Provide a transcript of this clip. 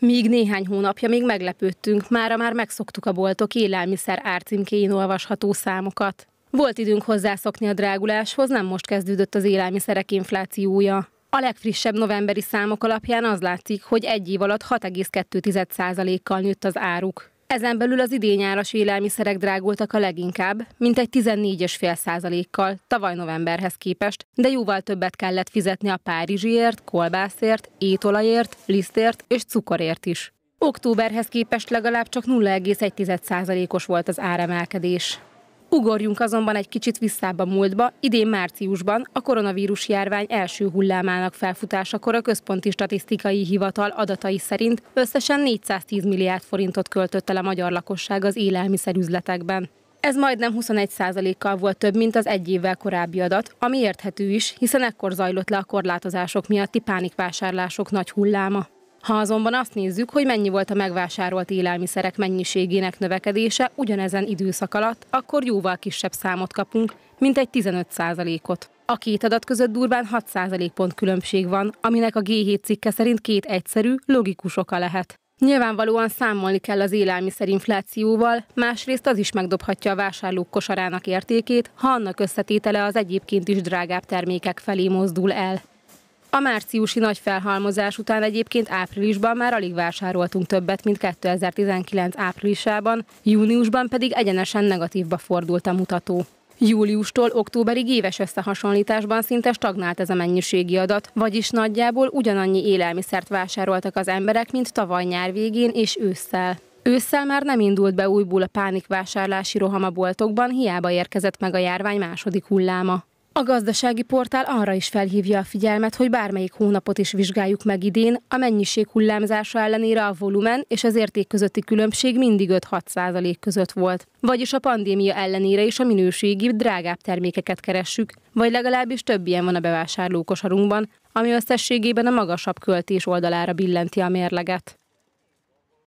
Míg néhány hónapja még meglepődtünk, mára már megszoktuk a boltok élelmiszer árcímkéjén olvasható számokat. Volt időnk hozzászokni a dráguláshoz, nem most kezdődött az élelmiszerek inflációja. A legfrissebb novemberi számok alapján az látszik, hogy egy év alatt 6,2%-kal nőtt az áruk. Ezen belül az idényáras élelmiszerek drágultak a leginkább, mintegy 14,5 kal tavaly novemberhez képest, de jóval többet kellett fizetni a párizsiért, kolbászért, étolajért, lisztért és cukorért is. Októberhez képest legalább csak 0,1%-os volt az áremelkedés. Ugorjunk azonban egy kicsit visszább a múltba, idén márciusban a koronavírus járvány első hullámának felfutásakor a Központi Statisztikai Hivatal adatai szerint összesen 410 milliárd forintot költött el a magyar lakosság az élelmiszerüzletekben. Ez majdnem 21%-kal volt több, mint az egy évvel korábbi adat, ami érthető is, hiszen ekkor zajlott le a korlátozások miatti pánikvásárlások nagy hulláma. Ha azonban azt nézzük, hogy mennyi volt a megvásárolt élelmiszerek mennyiségének növekedése ugyanezen időszak alatt, akkor jóval kisebb számot kapunk, mint egy 15%-ot. A két adat között durván 6 pont különbség van, aminek a G7 cikke szerint két egyszerű, logikus oka lehet. Nyilvánvalóan számolni kell az élelmiszerinflációval, másrészt az is megdobhatja a vásárlók kosarának értékét, ha annak összetétele az egyébként is drágább termékek felé mozdul el. A márciusi nagy felhalmozás után egyébként áprilisban már alig vásároltunk többet, mint 2019 áprilisában, júniusban pedig egyenesen negatívba fordult a mutató. Júliustól októberig éves összehasonlításban szinte stagnált ez a mennyiségi adat, vagyis nagyjából ugyanannyi élelmiszert vásároltak az emberek, mint tavaly nyár végén és ősszel. Ősszel már nem indult be újból a pánikvásárlási roham a boltokban, hiába érkezett meg a járvány második hulláma. A gazdasági portál arra is felhívja a figyelmet, hogy bármelyik hónapot is vizsgáljuk meg idén, a mennyiség hullámzása ellenére a volumen és az érték közötti különbség mindig 5-6 százalék között volt. Vagyis a pandémia ellenére is a minőségi, drágább termékeket keressük, vagy legalábbis több ilyen van a bevásárlókosarunkban, ami összességében a magasabb költés oldalára billenti a mérleget.